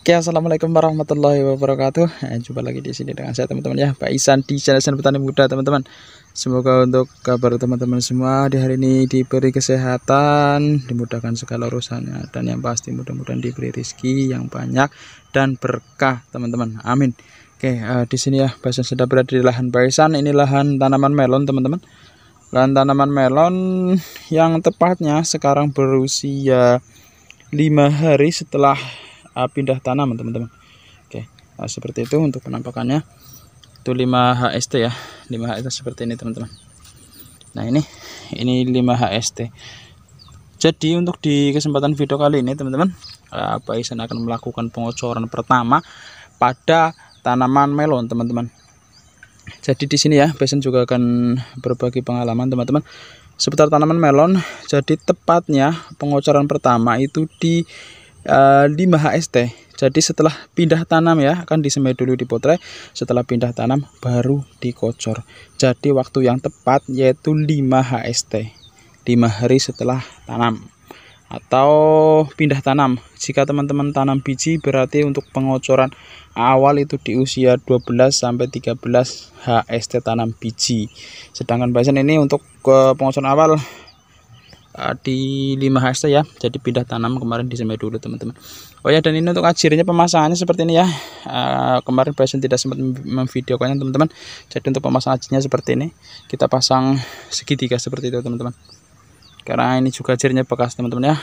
Oke, assalamualaikum warahmatullahi wabarakatuh. Nah, jumpa lagi di sini dengan saya teman-teman ya, Pak Isan di channel Isan Petani Muda teman-teman. Semoga untuk kabar teman-teman semua di hari ini diberi kesehatan, dimudahkan segala urusannya, dan yang pasti mudah-mudahan diberi rezeki yang banyak dan berkah teman-teman. Amin. Oke, uh, di sini ya, Pak Isan sudah berada di lahan Pak Isan. Ini lahan tanaman melon teman-teman. Lahan tanaman melon yang tepatnya sekarang berusia lima hari setelah Eh, pindah tanam teman-teman oke nah, seperti itu untuk penampakannya itu 5 HST ya 5 HST seperti ini teman-teman nah ini ini 5 HST jadi untuk di kesempatan video kali ini teman-teman eh, Pak Isan akan melakukan pengocoran pertama pada tanaman melon teman-teman jadi di sini ya Besen juga akan berbagi pengalaman teman-teman seputar tanaman melon jadi tepatnya pengocoran pertama itu di uh, eh, 5 HST jadi setelah pindah tanam ya akan disemai dulu di potret setelah pindah tanam baru dikocor jadi waktu yang tepat yaitu 5 HST 5 hari setelah tanam atau pindah tanam jika teman-teman tanam biji berarti untuk pengocoran awal itu di usia 12 sampai 13 HST tanam biji sedangkan bahasan ini untuk eh, pengocoran awal Eh, di 5 hasta ya jadi pindah tanam kemarin di semai dulu teman-teman oh ya dan ini untuk ajirnya pemasangannya seperti ini ya uh, kemarin Bryson tidak sempat memvideokannya teman-teman jadi untuk pemasangan ajirnya seperti ini kita pasang segitiga seperti itu teman-teman karena ini juga ajirnya bekas teman-teman ya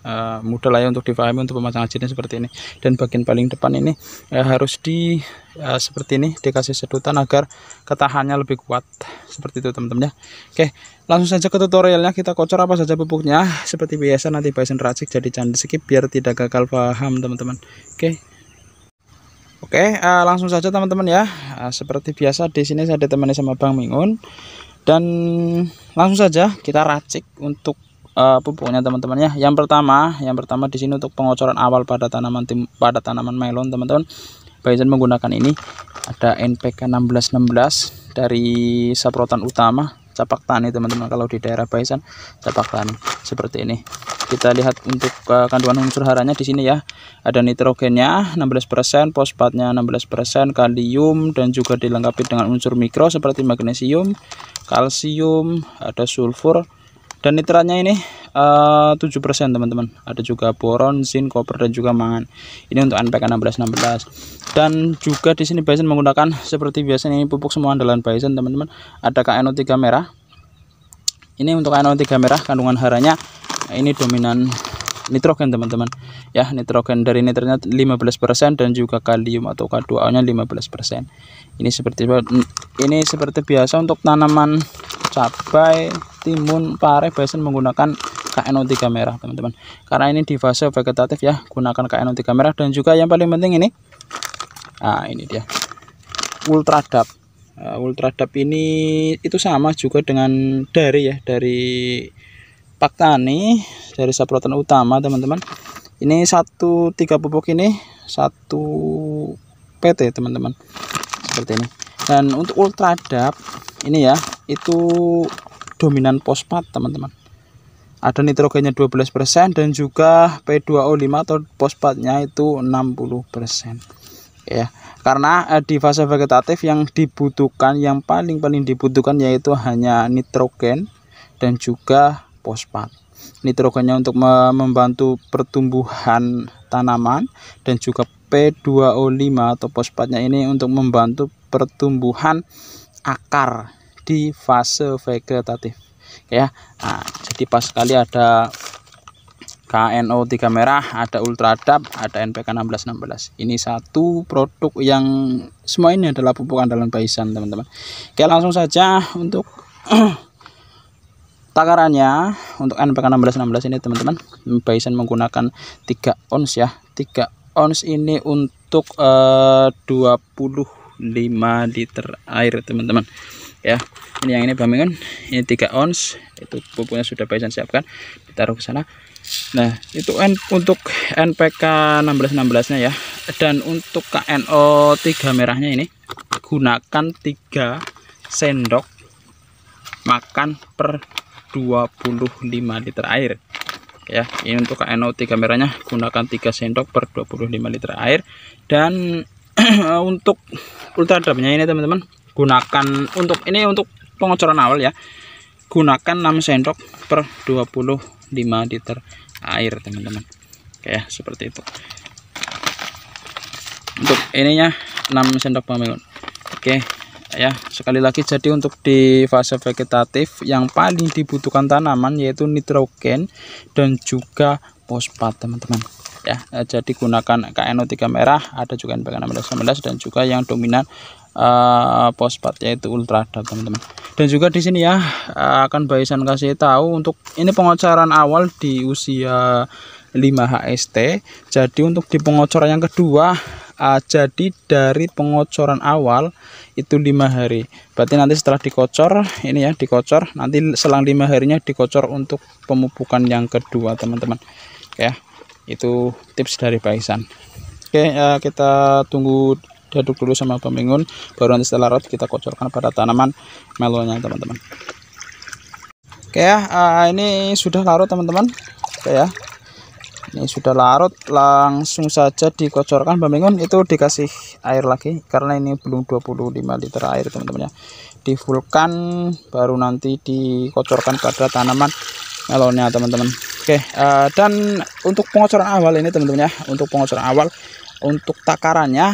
Eh, mudah lah ya untuk difahami untuk pemasangan jinnya seperti ini dan bagian paling depan ini ya, harus di uh, seperti ini dikasih sedutan agar ketahannya lebih kuat seperti itu teman-teman ya oke langsung saja ke tutorialnya kita kocor apa saja pupuknya seperti biasa nanti Bison racik jadi jangan skip biar tidak gagal paham teman-teman oke Oke, uh, langsung saja teman-teman ya. Uh, seperti biasa di sini saya ditemani sama Bang Mingun dan langsung saja kita racik untuk uh, pupuknya teman-teman ya. Yang pertama, yang pertama di sini untuk pengocoran awal pada tanaman tim, pada tanaman melon teman-teman. Bayzen menggunakan ini ada NPK 1616 dari saprotan utama capak tani teman-teman kalau di daerah Bayzen capak tani seperti ini. Kita lihat untuk uh, kandungan unsur haranya di sini ya. Ada nitrogennya 16%, fosfatnya 16%, kalium dan juga dilengkapi dengan unsur mikro seperti magnesium, kalsium, ada sulfur dan nitratnya ini eh, uh, 7% teman-teman ada juga boron zinc koper dan juga mangan ini untuk NPK 1616 dan juga di sini Bison menggunakan seperti biasa ini pupuk semua andalan Bison teman-teman ada KNO3 merah ini untuk KNO3 merah kandungan haranya ini dominan nitrogen teman-teman ya nitrogen dari nitratnya 15% dan juga kalium atau K2O nya 15% ini seperti ini seperti biasa untuk tanaman cabai, timun, pare, besen menggunakan KNO3 merah teman-teman karena ini di fase vegetatif ya gunakan KNO3 merah dan juga yang paling penting ini nah ini dia ultra ultradap uh, ultradap ini itu sama juga dengan dari ya dari pak tani dari saprotan utama teman-teman ini satu tiga pupuk ini satu PT teman-teman seperti ini dan untuk ultra ultradap ini ya itu dominan fosfat teman-teman ada nitrogennya 12% dan juga P2O5 atau fosfatnya itu 60% ya karena eh, di fase vegetatif yang dibutuhkan yang paling-paling dibutuhkan yaitu hanya nitrogen dan juga fosfat nitrogennya untuk membantu pertumbuhan tanaman dan juga P2O5 atau fosfatnya ini untuk membantu pertumbuhan akar di fase vegetatif ya nah, jadi pas sekali ada KNO 3 merah ada ultradap ada NPK 1616 ini satu produk yang semua ini adalah pupuk andalan baisan teman-teman oke langsung saja untuk takarannya untuk NPK 1616 ini teman-teman baisan menggunakan 3 ons ya 3 ons ini untuk eh, uh, 25 liter air teman-teman ya ini yang ini bamingan ini 3 ons itu pupuknya sudah Bison siapkan ditaruh ke sana nah itu N, untuk NPK 1616 nya ya dan untuk KNO 3 merahnya ini gunakan 3 sendok makan per 25 liter air ya ini untuk KNO 3 merahnya gunakan 3 sendok per 25 liter air dan untuk ultra ini teman-teman gunakan untuk ini untuk pengocoran awal ya gunakan 6 sendok per 25 liter air teman-teman oke ya seperti itu untuk ininya 6 sendok pemilun oke ya sekali lagi jadi untuk di fase vegetatif yang paling dibutuhkan tanaman yaitu nitrogen dan juga fosfat teman-teman ya jadi gunakan KNO3 merah ada juga NPK 16 dan juga yang dominan uh, eh, pospat yaitu ultrada teman-teman dan juga di sini ya eh, akan Baisan kasih tahu untuk ini pengocoran awal di usia 5 HST jadi untuk di pengocoran yang kedua uh, jadi dari pengocoran awal itu lima hari berarti nanti setelah dikocor ini ya dikocor nanti selang lima harinya dikocor untuk pemupukan yang kedua teman-teman ya itu tips dari Baisan Oke, uh, kita tunggu diaduk dulu sama pemingun baru nanti setelah larut kita kocorkan pada tanaman melonnya teman-teman oke ya uh, ini sudah larut teman-teman oke ya ini sudah larut langsung saja dikocorkan pemingun itu dikasih air lagi karena ini belum 25 liter air teman-teman ya difulkan baru nanti dikocorkan pada tanaman melonnya teman-teman oke uh, dan untuk pengocoran awal ini teman-teman ya untuk pengocoran awal untuk takarannya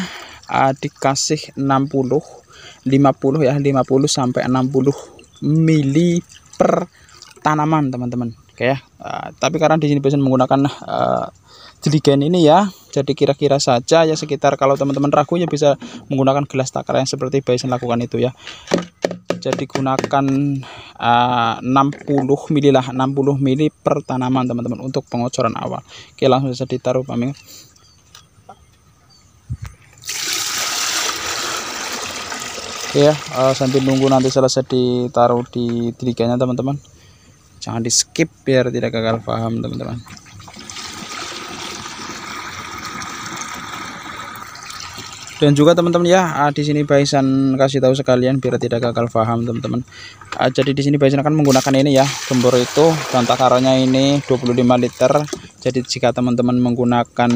uh, dikasih 60 50 ya 50 sampai 60 mili per tanaman teman-teman oke ya uh, tapi karena di sini biasanya menggunakan uh, jeligen ini ya jadi kira-kira saja ya sekitar kalau teman-teman ragu ya bisa menggunakan gelas takar yang seperti biasanya lakukan itu ya jadi gunakan uh, 60 mili 60 mili per tanaman teman-teman untuk pengocoran awal oke langsung saja ditaruh pamit ya uh, sambil nunggu nanti selesai ditaruh di triganya teman-teman jangan di skip biar tidak gagal paham teman-teman dan juga teman-teman ya eh, di sini Baisan kasih tahu sekalian biar tidak gagal paham teman-teman eh, jadi di sini Baisan akan menggunakan ini ya gembor itu dan takarannya ini 25 liter jadi jika teman-teman menggunakan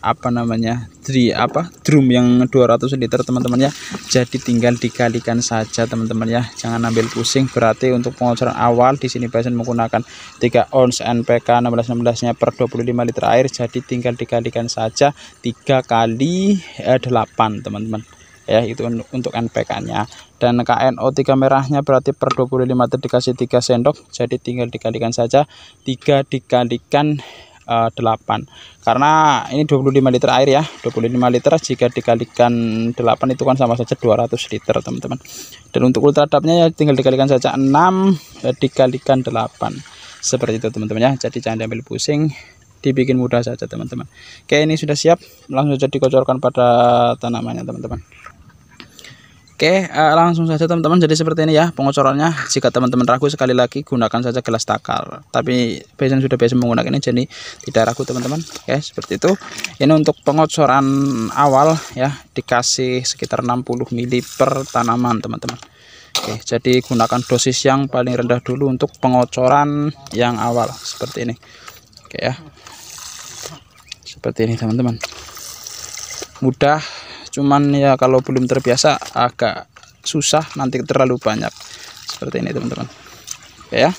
apa namanya dri apa drum yang 200 liter teman-teman ya jadi tinggal dikalikan saja teman-teman ya jangan ambil pusing berarti untuk pengocoran awal di sini Dyson menggunakan 3 ons NPK 16 1616 nya per 25 liter air jadi tinggal dikalikan saja 3 kali 8 eh, teman-teman ya itu untuk NPK nya dan KNO3 merahnya berarti per 25 liter dikasih 3 sendok jadi tinggal dikalikan saja 3 dikalikan Eh, delapan 8 karena ini 25 liter air ya 25 liter jika dikalikan 8 itu kan sama saja 200 liter teman-teman dan untuk ultra ya tinggal dikalikan saja 6 ya, eh, dikalikan 8 seperti itu teman-teman ya jadi jangan diambil pusing dibikin mudah saja teman-teman oke ini sudah siap langsung saja dikocorkan pada tanamannya teman-teman Oke, uh, langsung saja teman-teman. Jadi seperti ini ya pengocorannya. Jika teman-teman ragu sekali lagi gunakan saja gelas takar. Tapi biasanya sudah biasa menggunakan ini jadi tidak ragu teman-teman. Oke, seperti itu. Ini untuk pengocoran awal ya dikasih sekitar 60 ml per tanaman teman-teman. Oke, jadi gunakan dosis yang paling rendah dulu untuk pengocoran yang awal seperti ini. Oke ya. Seperti ini teman-teman. Mudah cuman ya kalau belum terbiasa agak susah nanti terlalu banyak seperti ini teman-teman ya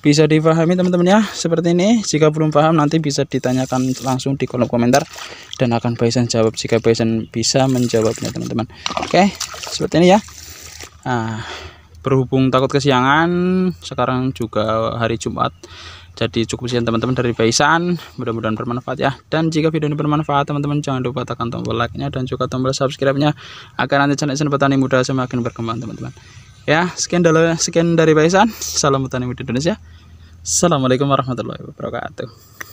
bisa dipahami teman-teman ya seperti ini jika belum paham nanti bisa ditanyakan langsung di kolom komentar dan akan Bison jawab jika Bison bisa menjawabnya teman-teman oke seperti ini ya nah berhubung takut kesiangan sekarang juga hari Jumat jadi cukup sekian teman-teman dari Baisan mudah-mudahan bermanfaat ya dan jika video ini bermanfaat teman-teman jangan lupa tekan tombol like nya dan juga tombol subscribe nya agar nanti channel petani muda semakin berkembang teman-teman ya sekian dari sekian dari Baisan salam petani muda Indonesia Assalamualaikum warahmatullahi wabarakatuh